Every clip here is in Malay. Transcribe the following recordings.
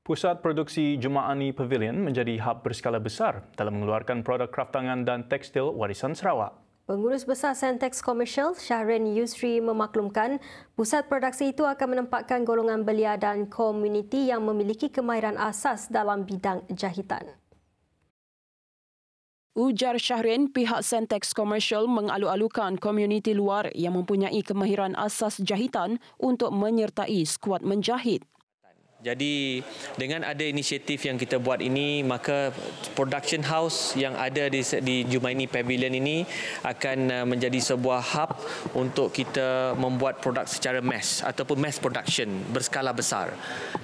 Pusat Produksi Jumaani Pavilion menjadi hub berskala besar dalam mengeluarkan produk kraftangan dan tekstil warisan Sarawak. Pengurus Besar Sentex Commercial, Syahrin Yusri memaklumkan pusat produksi itu akan menempatkan golongan belia dan komuniti yang memiliki kemahiran asas dalam bidang jahitan. Ujar Syahrin, pihak Sentex Commercial mengalu-alukan komuniti luar yang mempunyai kemahiran asas jahitan untuk menyertai skuad menjahit. Jadi dengan ada inisiatif yang kita buat ini maka production house yang ada di di Jumaini Pavilion ini akan uh, menjadi sebuah hub untuk kita membuat produk secara mass ataupun mass production berskala besar.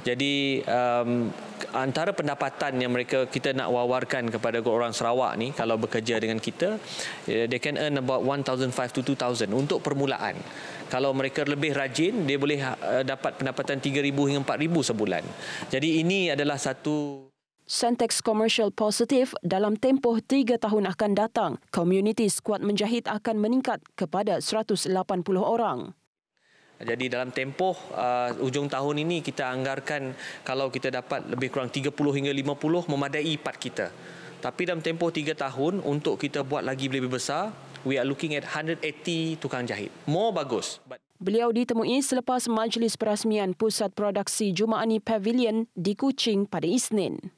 Jadi um, antara pendapatan yang mereka kita nak wawarkan kepada orang Sarawak ni kalau bekerja dengan kita eh, they can earn about 1500 to 2000 untuk permulaan kalau mereka lebih rajin dia boleh uh, dapat pendapatan 3000 hingga 4000 sebulan. Jadi ini adalah satu Sentex Commercial positif dalam tempoh 3 tahun akan datang. Community skuad menjahit akan meningkat kepada 180 orang. Jadi dalam tempoh uh, ujung tahun ini kita anggarkan kalau kita dapat lebih kurang 30 hingga 50 memadai part kita. Tapi dalam tempoh 3 tahun untuk kita buat lagi lebih besar, we are looking at 180 tukang jahit. More bagus. But... Beliau ditemui selepas majlis perasmian Pusat Produksi Jumaani Pavilion di Kuching pada Isnin.